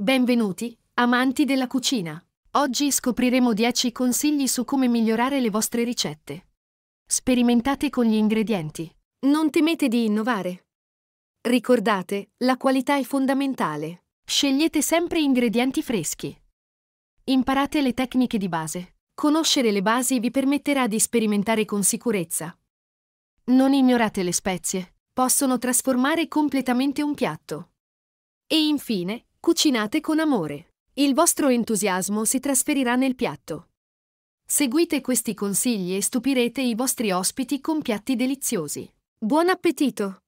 Benvenuti, amanti della cucina! Oggi scopriremo 10 consigli su come migliorare le vostre ricette. Sperimentate con gli ingredienti. Non temete di innovare. Ricordate, la qualità è fondamentale. Scegliete sempre ingredienti freschi. Imparate le tecniche di base. Conoscere le basi vi permetterà di sperimentare con sicurezza. Non ignorate le spezie. Possono trasformare completamente un piatto. E infine, Cucinate con amore. Il vostro entusiasmo si trasferirà nel piatto. Seguite questi consigli e stupirete i vostri ospiti con piatti deliziosi. Buon appetito!